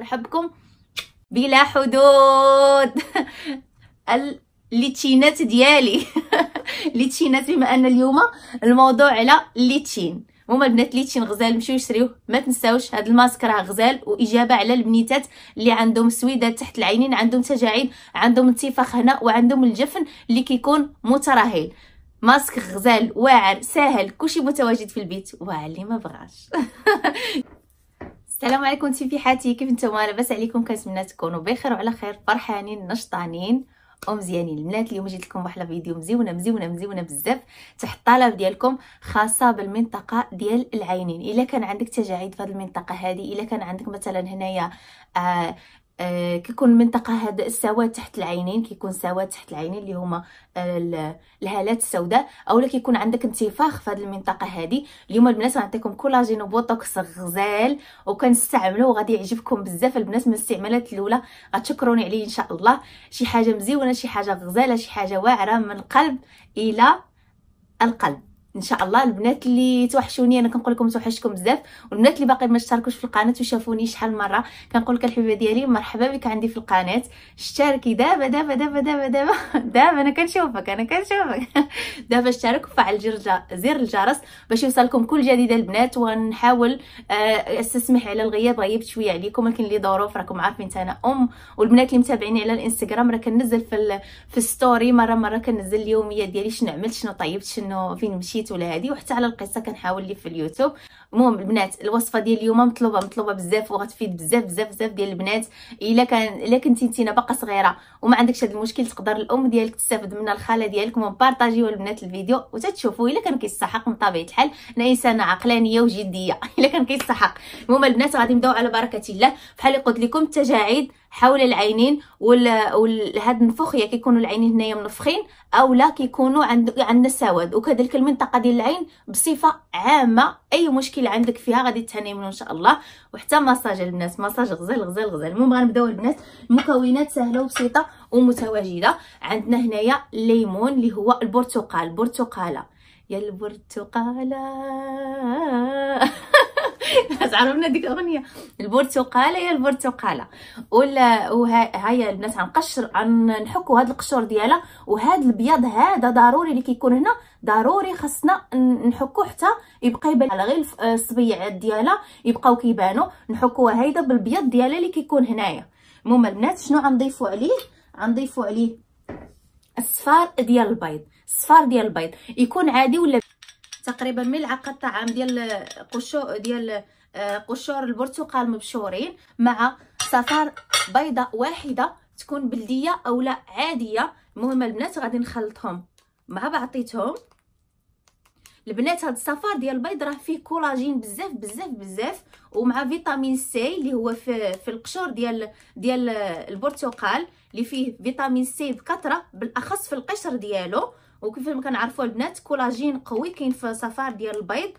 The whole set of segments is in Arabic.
نحبكم بلا حدود الليتشينات ديالي ليتشينات بما ان اليوم الموضوع على الليتشين هما البنات ليتشين غزال مشيو يشريوه ما تنساوش هاد الماسك راه غزال واجابه على البنيتات اللي عندهم سويدات تحت العينين عندهم تجاعيد عندهم انتفاخ هنا وعندهم الجفن اللي كيكون مترهل ماسك غزال واعر ساهل كلشي متواجد في البيت وعلي ما بغاش السلام عليكم في حياتي كيف نتوما لاباس عليكم كنتمنى تكونوا بخير وعلى خير فرحانين نشطانين ومزيانين البنات اليوم جيت لكم بواحد الفيديو مزيونه مزيونه مزيونه بزاف تحت الطلب ديالكم خاصه بالمنطقه ديال العينين الا كان عندك تجاعيد في هذه المنطقه هذه الا كان عندك مثلا هنايا آه آه كيكون المنطقه هذا السواد تحت العينين كيكون سواد تحت العينين اللي هما آه الهالات السوداء اولا كيكون عندك انتفاخ في هذه المنطقه هذه اليوم البنات غنعطيكم كولاجين وبوتوكس غزال وكنستعملوه وغادي يعجبكم بزاف البنات من الاستعمالات الاولى غتشكروني عليه ان شاء الله شي حاجه مزيونه شي حاجه غزاله شي حاجه واعره من القلب الى القلب ان شاء الله البنات اللي توحشوني انا كنقول لكم توحشكم بزاف والبنات اللي باقي ما اشتركوش في القناه وشافوني شحال مره كنقول لك الحبيبه ديالي مرحبا بك عندي في القناه اشتركي دابا دابا دابا دابا دابا دابا انا كنشوفك انا كنشوفك دابا اشترك وفعل زر الجرس باش يوصلكم كل جديد البنات ونحاول آه، استسمح على الغياب غيبت شويه عليكم ولكن لي ظروف راكم عارفين انا ام والبنات اللي متابعيني على الانستغرام راه كنزل في في الستوري مره مره كنزل اليوميه ديالي شنو عملت شنو طيبت شنو فين مشيت نسيت ولا هادي وحتى على القصه كنحاول لي في اليوتيوب المهم البنات الوصفه ديال اليوم مطلوبه مطلوبه بزاف وغتفيد بزاف بزاف بزاف ديال البنات الا كان الا كنتي نتينا باقا صغيره وما عندكش هذا المشكل تقدر الام ديالك تستافد منها الخاله ديالك ومبارطاجيو البنات الفيديو وتتشوفوا الا كان كيستحق من طبيعه الحال انا انسانه عقلانيه وجديه الا كان كيستحق المهم البنات غادي نبداو على بركه الله بحال قلت لكم التجاعيد حول العينين وهاد النفخيه كيكونوا العينين هنايا منفخين او لا كيكونوا عند عندنا سواد وكذلك المنطقه ديال العين بصفه عامه اي مشكل عندك فيها غادي تهاني منه ان شاء الله وحتى مساج البنات مساج غزال غزال غزال المهم غنبداو البنات المكونات سهله وبسيطه ومتواجده عندنا هنايا الليمون اللي هو البرتقال برتقاله يا البرتقاله عرفنا ديك الاغنيه البرتقاله يا البرتقاله ولا وها هيا البنات غنقشر غنحكوا هاد القشور ديالها وهاد البياض هذا ضروري اللي كيكون هنا ضروري خاصنا نحكو حتى يبقى يبان على غير آه، الصبيعات ديالها يبقاو كيبانو نحكوها هيدا بالبيض ديالها اللي كيكون هنايا المهم البنات شنو غنضيفوا عليه غنضيفوا عليه الصفار ديال البيض الصفار ديال البيض يكون عادي ولا تقريبا ملعقه طعام ديال قشور ديال آه، قشور البرتقال مبشورين مع صفار بيضه واحده تكون بلديه اولا عاديه المهم البنات غادي نخلطهم مع بعضيتهم البنات هاد الصفار ديال البيض راه فيه كولاجين بزاف بزاف بزاف ومع فيتامين سي اللي هو في في القشور ديال ديال البرتقال اللي فيه فيتامين سي بكثره بالاخص في القشر ديالو وكيف ما كنعرفوا البنات كولاجين قوي كاين في صفار ديال البيض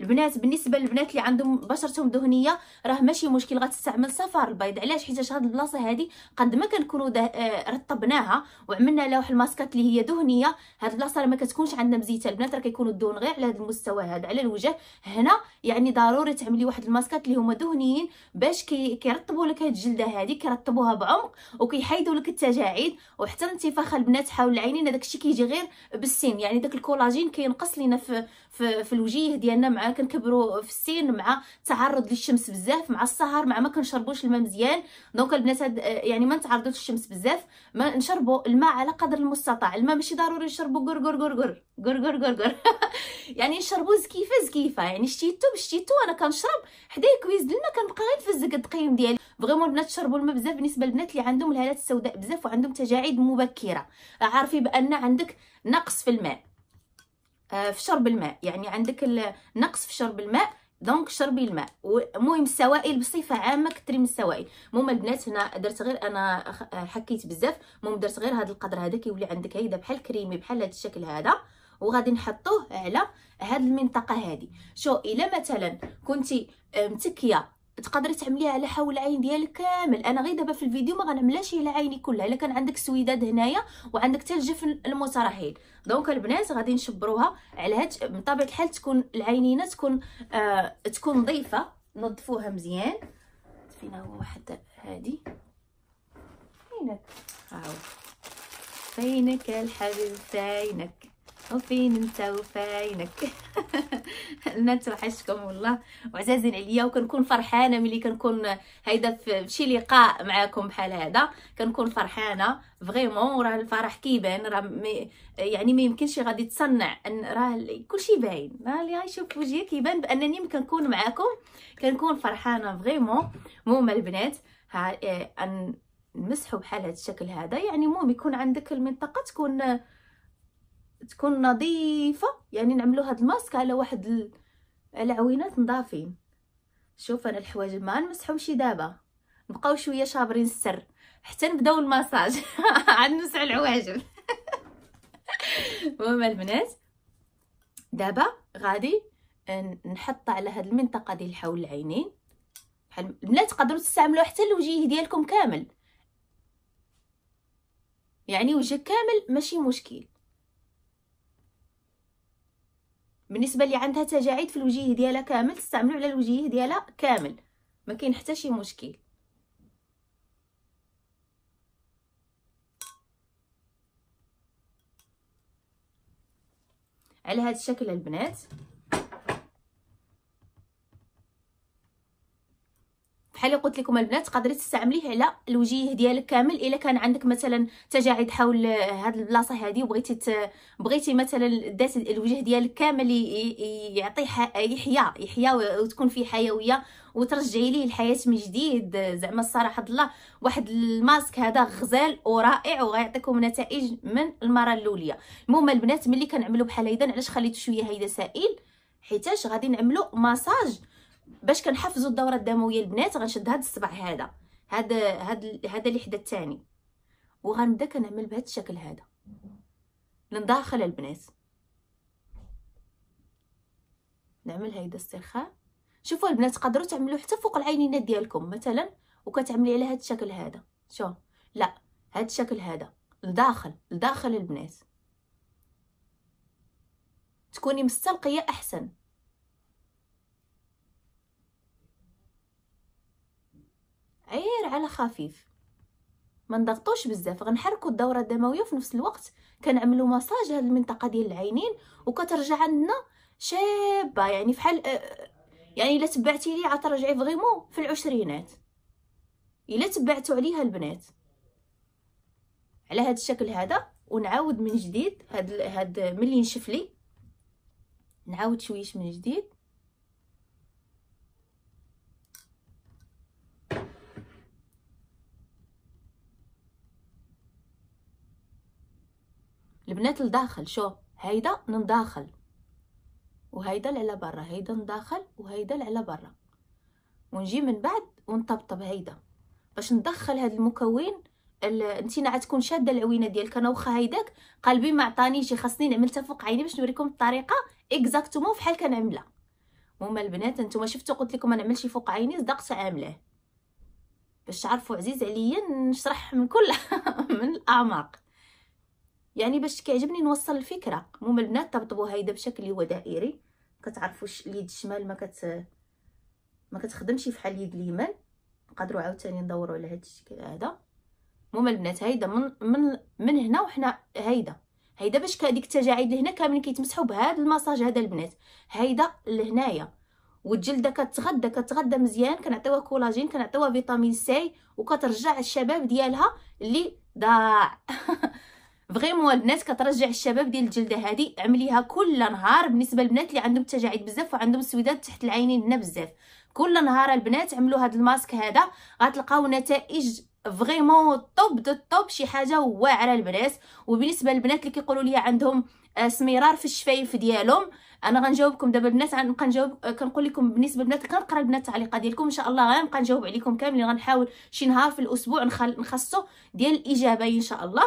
البنات بالنسبه للبنات اللي عندهم بشرتهم دهنيه راه ماشي مشكل غتستعمل صفار البيض علاش حيت هاد البلاصه هادي قد ما كنكونوا آه رطبناها وعملنا لها واحد الماسكات اللي هي دهنيه هاد البلاصه راه ما كتكونش عندنا مزيته البنات راه كيكونوا الدهون غير على هاد المستوى هذا على الوجه هنا يعني ضروري تعملي واحد الماسكات اللي هما دهنيين باش كي كيرطبوا لك هاد الجلده هادي كيرطبوها بعمق وكيحيدوا لك التجاعيد وحتى الانتفاخه البنات حول العينين هذاك الشيء كيجي غير بالسن يعني داك الكولاجين كينقص لينا في في, في الوجه ديالنا مع مع كنكبروا في السن مع تعرض للشمس بزاف مع السهر مع ما كنشربوش الماء مزيان دونك البنات يعني ما نتعرضوش للشمس بزاف ما نشربوا الماء على قدر المستطاع الماء ماشي ضروري نشربوا غر غر غر غر غر غر غر غر يعني نشربوا زكيفه زكيفه يعني شتيتو بشتيتو انا كنشرب حدا كويز الماء كنبقى غير نفزك الدقيم ديالي فريمون البنات تشربوا الماء بزاف بالنسبه للبنات اللي عندهم الهالات السوداء بزاف وعندهم تجاعيد مبكره عارفي بان عندك نقص في الماء آه، في شرب الماء يعني عندك النقص في شرب الماء دونك شربي الماء المهم السوائل بصفه عامه كثري من السوائل المهم البنات هنا درت غير انا آه، حكيت بزاف المهم درت غير هذا القدر هذا كيولي عندك هيدا بحال كريمي بحال هذا الشكل هذا وغادي نحطوه على هاد المنطقه هذه شو الا مثلا كنتي متكيه تقدري تعمليها على حول العين ديالك كامل انا غير دابا في الفيديو ما غنعملهاش على عيني كلها الا كان عندك سويداد هنايا وعندك حتى الجفن المترهل دونك البنات غادي نشبروها على هاد بطبيعه الحال تكون العينين تكون آه تكون نظيفه نظفوها مزيان فينا هو واحد هادي فينك هاو فينك الحبيب فينك وفين انت وفينك البنات توحشكم والله وعزازين عليا وكنكون فرحانه ملي كنكون هيدا في شي لقاء معاكم بحال هذا كنكون فرحانه فريمون راه الفرح كيبان راه يعني ما يمكنش غادي تصنع ان راه كلشي باين راه اللي غيشوف وجهي كيبان بانني كنكون معاكم كنكون فرحانه فريمون المهم البنات ها إيه، ان نمسحوا بحال هذا الشكل هذا يعني مو يكون عندك المنطقه تكون تكون نظيفه يعني نعملوا هاد الماسك على واحد ال... على عوينات نظافين شوف انا الحوايج ما نمسحهمش دابا نبقاو شويه شابرين السر حتى نبداو المساج عاد نمسح العواجب المهم البنات دابا غادي نحط على هاد المنطقه ديال حول العينين بحال البنات تقدروا تستعملوها حتى الوجه ديالكم كامل يعني وجهك كامل ماشي مشكل بالنسبه اللي عندها تجاعيد في الوجيه ديالها كامل تستعملوا على الوجيه ديالها كامل ما كاين حتى شي مشكل على هذا الشكل البنات بحال اللي قلت لكم البنات تقدري تستعمليه على الوجيه ديالك كامل الا كان عندك مثلا تجاعيد حول هاد البلاصه هادي وبغيتي ت... بغيتي مثلا دات الوجه ديالك كامل يعطي ح... يحيا يحيا وتكون فيه حيويه وترجعي ليه الحياه من جديد زعما الصراحه الله واحد الماسك هذا غزال ورائع وغيعطيكم نتائج من المره الاولى المهم البنات ملي كنعملو بحال هيدا علاش خليته شويه هيدا سائل حيتاش غادي نعملو مساج باش كنحفزوا الدوره الدمويه البنات غنشد هذا الصبع هذا هذا هذا هذا اللي حدا الثاني وغنبدا كنعمل بهذا الشكل هذا لنداخل البنات نعمل هيدا استرخاء شوفوا البنات قدروا تعملوا حتى فوق العينينات ديالكم مثلا وكتعملي على هذا الشكل هذا شوف لا هذا الشكل هذا لداخل لداخل البنات تكوني مستلقيه احسن غير على خفيف ما نضغطوش بزاف غنحركوا الدوره الدمويه وفي نفس الوقت كنعملوا مساج لهاد المنطقه ديال العينين وكترجع عندنا شابه يعني فحال آه، آه، يعني الا تبعتي لي عترجعي فريمون في العشرينات الا تبعتوا عليها البنات على هذا الشكل هذا ونعاود من جديد هاد هاد ملي نشف لي نعاود شويش من جديد البنات لداخل شو هيدا نداخل وهيدا على برا هيدا نداخل وهيدا على برا ونجي من بعد ونطبطب هيدا باش ندخل هاد المكون انت عاد تكون شاده العوينه ديالك انا واخا هيداك قلبي ما عطانيش خاصني نعملها فوق عيني باش نوريكم الطريقه اكزاكتومون فحال كنعملها هما البنات انتما شفتوا قلت لكم ما نعملش فوق عيني صدقت عاملاه باش تعرفوا عزيز عليا نشرح من كل من الاعماق يعني باش كيعجبني نوصل الفكره المهم البنات طبطبوا هيدا بشكل اللي هو دائري كتعرفوا اليد الشمال ما كت ما كتخدمش فحال اليد اليمين نقدروا عاوتاني ندوروا على هذا الشكل هذا المهم البنات هيدا من من من هنا وحنا هيدا هيدا باش هذيك التجاعيد لهنا كاملين كيتمسحوا بهذا المساج هذا البنات هيدا لهنايا والجلده كتغدى كتغدى مزيان كنعطيوها كولاجين كنعطيوها فيتامين سي وكترجع الشباب ديالها اللي ضاع فريمون البنات كترجع الشباب ديال الجلده هذه عمليها كل نهار بالنسبه للبنات اللي عندهم التجاعيد بزاف وعندهم سويدات تحت العينين هنا بزاف كل نهار البنات عملوا هذا الماسك هذا غتلقاو نتائج فريمون طوب دو طوب شي حاجه واعره البنات وبالنسبه للبنات اللي كيقولوا لي عندهم آه، سمرار في الشفايف ديالهم انا غنجاوبكم دابا البنات غنبقى نجاوب آه، كنقول لكم بالنسبه للبنات كنقرا البنات التعليقات ديالكم ان شاء الله غنبقى نجاوب عليكم كاملين غنحاول شي نهار في الاسبوع نخصو ديال الاجابه ان شاء الله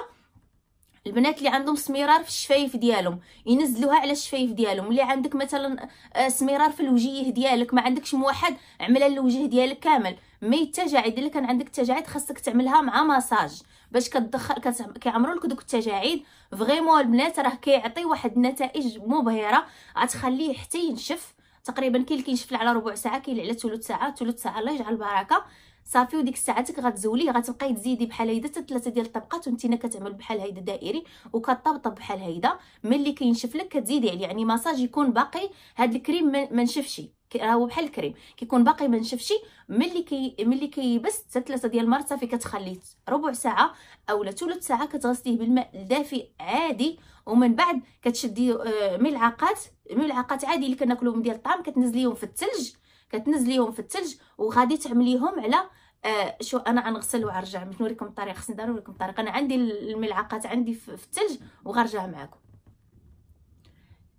البنات اللي عندهم سمرار في الشفايف ديالهم ينزلوها على الشفايف ديالهم اللي عندك مثلا آه، سمرار في الوجيه ديالك ما عندكش موحد عملها الوجه ديالك كامل مي التجاعيد اللي كان عندك تجاعيد خاصك تعملها مع مساج باش كتدخل كيعمروا لك دوك التجاعيد فريمون البنات راه كيعطي واحد النتائج مبهره غتخليه حتى ينشف تقريبا كاين اللي كينشف على ربع ساعه كاين على ثلث ساعه ثلث ساعه الله يجعل البركه صافي وديك ساعتك غتزولي غتبقاي تزيدي بحال هيدا حتى ثلاثه ديال الطبقات وانتينا كتعمل بحال هيدا دائري وكطبطب بحال هيدا ملي كينشف لك كتزيدي عليه يعني مساج يكون باقي هاد الكريم ما نشفش هو بحال الكريم كيكون باقي ما نشفش ملي كي ملي كيبس حتى ثلاثه ديال المرات صافي كتخليه ربع ساعه اولا ثلث ساعه كتغسليه بالماء الدافئ عادي ومن بعد كتشدي آه، ملعقات ملعقات عادي اللي كناكلوهم ديال الطعام كتنزليهم في الثلج كتنزليهم في الثلج وغادي تعمليهم على آه شو انا غنغسل وغنرجع باش نوريكم الطريقه خصني ضروري نوريكم الطريقه انا عندي الملعقات عندي في الثلج وغنرجع معكم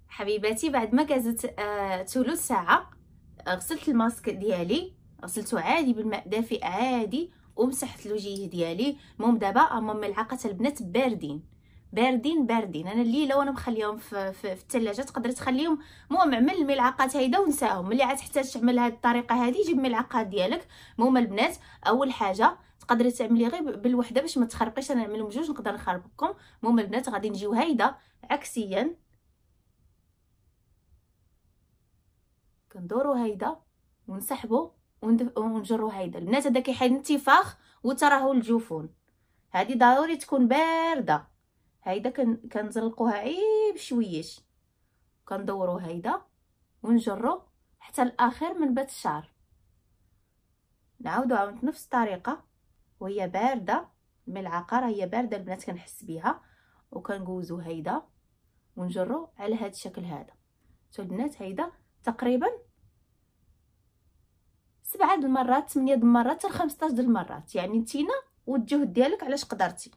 حبيباتي بعد ما كازت آه ثلث ساعه آه، غسلت الماسك ديالي غسلته عادي بالماء دافئ عادي ومسحت الوجه ديالي المهم دابا هما ملعقه البنات باردين باردين باردين انا الليله وانا مخليهم في, في, الثلاجه تقدر تخليهم مو عمل الملعقات هيدا ونساهم ملي عتحتاج تعمل هاد الطريقه هادي جيب الملعقات ديالك المهم البنات اول حاجه تقدري تعملي غير بالوحده باش ما تخربقيش انا نعملهم جوج نقدر نخربقكم المهم البنات غادي نجيو هيدا عكسيا كندورو هيدا ونسحبو ونجرو هيدا البنات هذا كيحيد انتفاخ وتراهو الجفون هذه ضروري تكون بارده هيدا كنزلقوها عيب شويش كندورو هيدا ونجرو حتى الاخر من بات الشعر نعاودو عاود نفس الطريقه وهي بارده الملعقه راه هي بارده البنات كنحس بها وكنقوزو هيدا ونجرو على هاد الشكل هذا سو البنات هيدا تقريبا سبعة د المرات 8 د المرات حتى 15 د المرات يعني نتينا والجهد ديالك علاش قدرتي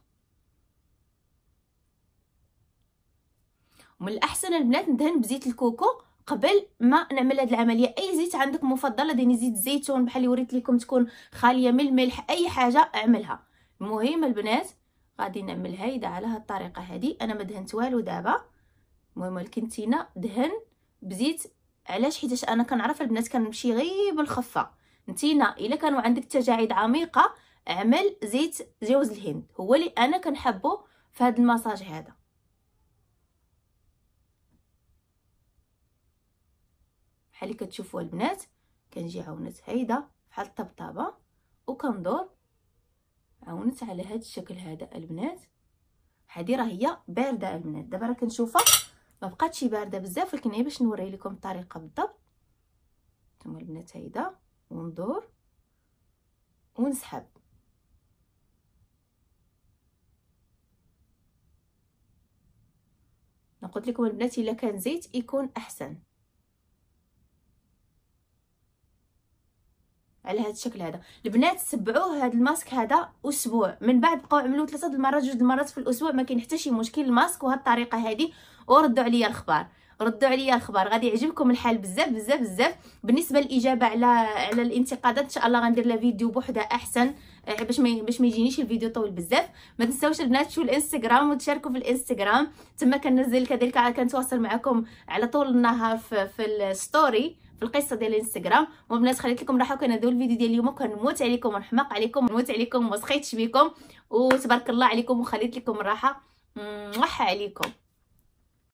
من الاحسن البنات ندهن بزيت الكوكو قبل ما نعمل هذه العمليه اي زيت عندك مفضل ديني زيت الزيتون بحال اللي وريت لكم تكون خاليه من الملح اي حاجه اعملها المهم البنات غادي نعمل هيدا على هاد الطريقه هذه انا ما دهنت والو دابا المهم الكنتينه دهن بزيت علاش حيتاش انا كنعرف البنات كنمشي غير بالخفه نتينا الا كانوا عندك تجاعيد عميقه اعمل زيت جوز الهند هو اللي انا كنحبه في هذا المساج هذا بحال اللي كتشوفوا البنات كنجي عاونت هيدا بحال الطبطابه وكندور عاونت على هذا الشكل هذا البنات هذه راه هي بارده البنات دابا راه كنشوفها ما بقاتش بارده بزاف ولكن باش نوري لكم الطريقه بالضبط نتوما البنات هيدا وندور ونسحب نقول لكم البنات الا كان زيت يكون احسن على هذا الشكل هذا البنات تبعوه هذا الماسك هذا اسبوع من بعد بقاو عملوه ثلاثه المرات جوج المرات في الاسبوع ما كاين حتى شي مشكل الماسك وهاد الطريقه هذه وردوا عليا الخبر ردوا عليا الخبر غادي يعجبكم الحال بزاف بزاف بزاف بالنسبه للاجابه على على الانتقادات ان شاء الله غندير لها فيديو بوحدها احسن آه، باش ما باش ما يجينيش الفيديو طويل بزاف ما تنساوش البنات تشوفوا الانستغرام وتشاركوا في الانستغرام تما كننزل كذلك كنتواصل معكم على طول النهار في, في الستوري القصه ديال الانستغرام وبنات خليت لكم راحه هذا الفيديو ديال اليوم كنموت عليكم ونحماق عليكم نموت عليكم وسخيت بكم وتبارك الله عليكم وخليت لكم الراحه مح عليكم